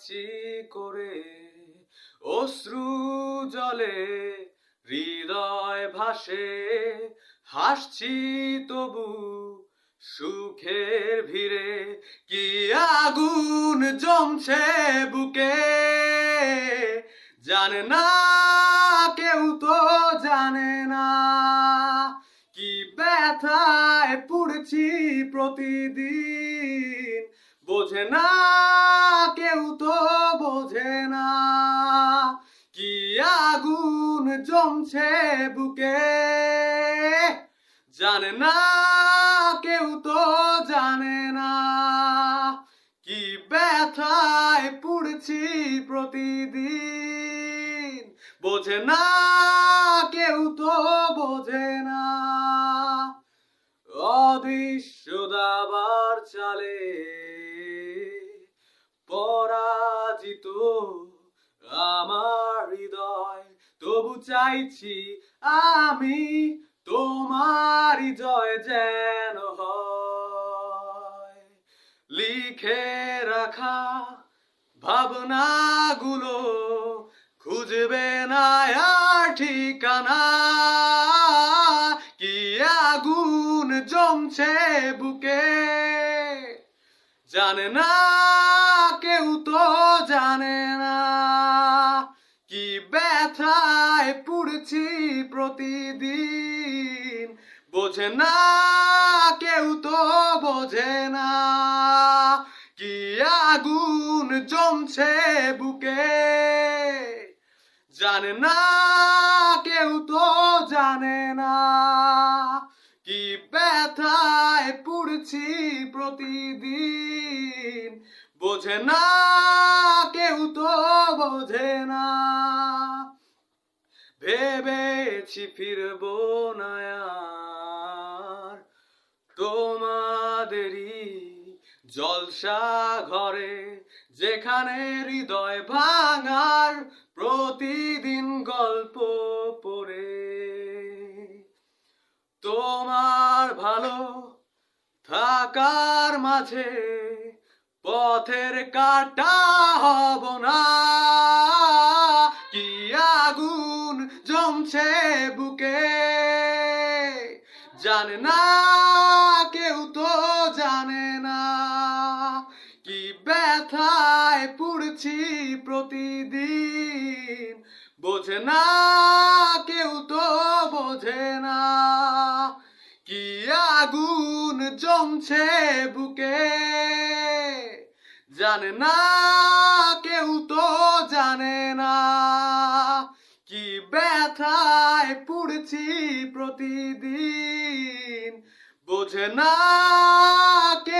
যাচ্ছি করে অশ্রু জলে হৃদয় ভাসে হাসছি তবু সুখের ভিড়ে কি আগুন জমছে বুকে জানে না কেউ তো জানে না কি ব্যথায় পুড়ছি প্রতিদিন বোঝে না কেউ তো বোঝে না কি আগুন জমছে বুকে জানে না কেউ তো জানে না কি ব্যথায় পুড়ছি প্রতিদিন বোঝে না কেউ তো বোঝে না অদৃশ্য দাবার চালে পরাজিত আমার হৃদয় তবু চাইছি আমি তোমার জয় যেন হয় লিখে রাখা ভাবনাগুলো খুঁজবে না আর ঠিকানা কি আগুন জমছে বুকে জানে না কেউ তো জানে না কি ব্যথায় পুড়ছি প্রতিদিন বোঝে না কেউ তো বোঝে না কি আগুন জমছে বুকে জানে না কেউ তো জানে না কি ব্যথায় পুড়ছি প্রতিদিন বোঝে না কেউ তো বোঝে না ভেবেছি ফিরব না তোমাদেরই জলসা ঘরে যেখানে হৃদয় ভাঙার প্রতিদিন গল্প পড়ে তোমার ভালো থাকার মাঝে পথের কাটা হব না কি আগুন জমছে বুকে জানে না কেউ তো জানে না কি ব্যথায় পুড়ছি প্রতিদিন বোঝে না কেউ তো বোঝে না কি আগুন জমছে বুকে জানে না কেউ তো জানে না কি ব্যথায় পুড়ছি প্রতিদিন বোঝে না কে